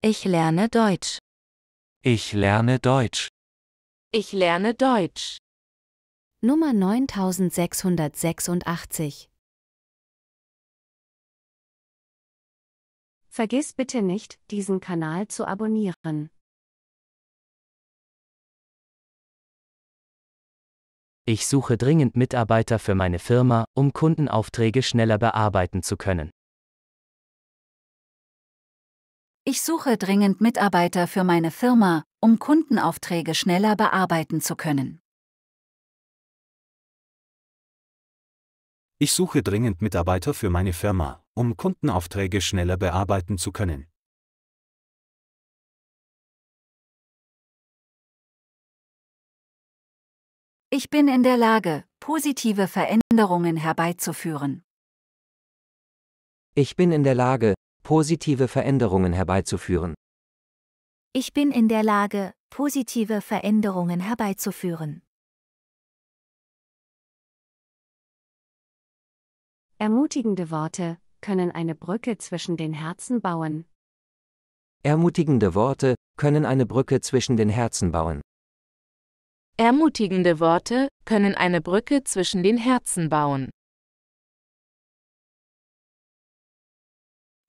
Ich lerne Deutsch. Ich lerne Deutsch. Ich lerne Deutsch. Nummer 9686. Vergiss bitte nicht, diesen Kanal zu abonnieren. Ich suche dringend Mitarbeiter für meine Firma, um Kundenaufträge schneller bearbeiten zu können. Ich suche dringend Mitarbeiter für meine Firma, um Kundenaufträge schneller bearbeiten zu können. Ich suche dringend Mitarbeiter für meine Firma, um Kundenaufträge schneller bearbeiten zu können. Ich bin in der Lage, positive Veränderungen herbeizuführen. Ich bin in der Lage, positive Veränderungen herbeizuführen. Ich bin in der Lage, positive Veränderungen herbeizuführen. Ermutigende Worte können eine Brücke zwischen den Herzen bauen. Ermutigende Worte können eine Brücke zwischen den Herzen bauen. Ermutigende Worte können eine Brücke zwischen den Herzen bauen.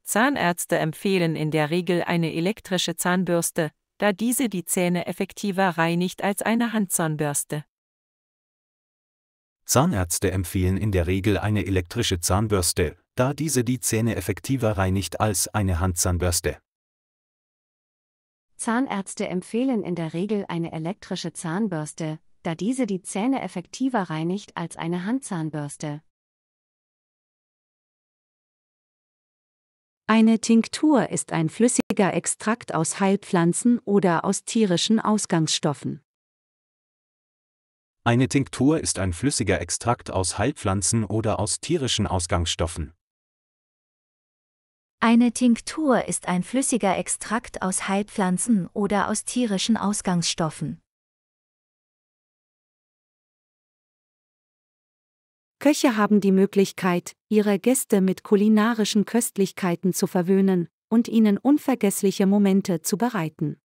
Zahnärzte empfehlen in der Regel eine elektrische Zahnbürste, da diese die Zähne effektiver reinigt als eine Handzahnbürste. Zahnärzte empfehlen in der Regel eine elektrische Zahnbürste, da diese die Zähne effektiver reinigt als eine Handzahnbürste. Zahnärzte empfehlen in der Regel eine elektrische Zahnbürste, da diese die Zähne effektiver reinigt als eine Handzahnbürste. Eine Tinktur ist ein flüssiger Extrakt aus Heilpflanzen oder aus tierischen Ausgangsstoffen. Eine Tinktur ist ein flüssiger Extrakt aus Heilpflanzen oder aus tierischen Ausgangsstoffen. Eine Tinktur ist ein flüssiger Extrakt aus Heilpflanzen oder aus tierischen Ausgangsstoffen. Köche haben die Möglichkeit, ihre Gäste mit kulinarischen Köstlichkeiten zu verwöhnen und ihnen unvergessliche Momente zu bereiten.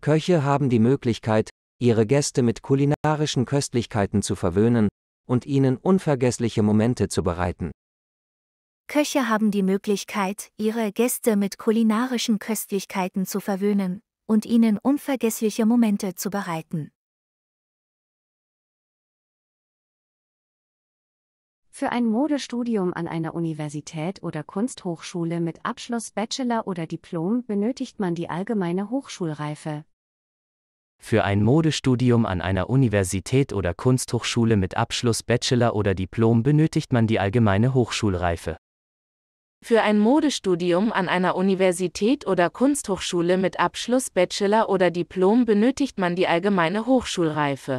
Köche haben die Möglichkeit, ihre Gäste mit kulinarischen Köstlichkeiten zu verwöhnen und ihnen unvergessliche Momente zu bereiten. Köche haben die Möglichkeit, ihre Gäste mit kulinarischen Köstlichkeiten zu verwöhnen und ihnen unvergessliche Momente zu bereiten. Für ein Modestudium an einer Universität oder Kunsthochschule mit Abschluss Bachelor oder Diplom benötigt man die allgemeine Hochschulreife. Für ein Modestudium an einer Universität oder Kunsthochschule mit Abschluss Bachelor oder Diplom benötigt man die allgemeine Hochschulreife. Für ein Modestudium an einer Universität oder Kunsthochschule mit Abschluss Bachelor oder Diplom benötigt man die allgemeine Hochschulreife.